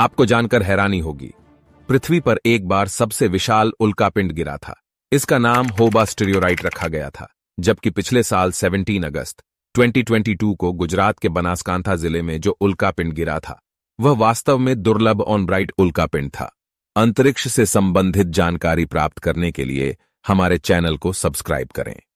आपको जानकर हैरानी होगी पृथ्वी पर एक बार सबसे विशाल उल्कापिंड गिरा था इसका नाम होबा स्टेरियोराइट रखा गया था जबकि पिछले साल 17 अगस्त 2022 को गुजरात के बनासकांथा जिले में जो उल्कापिंड गिरा था वह वास्तव में दुर्लभ ऑन ब्राइट उल्कापिंड था अंतरिक्ष से संबंधित जानकारी प्राप्त करने के लिए हमारे चैनल को सब्सक्राइब करें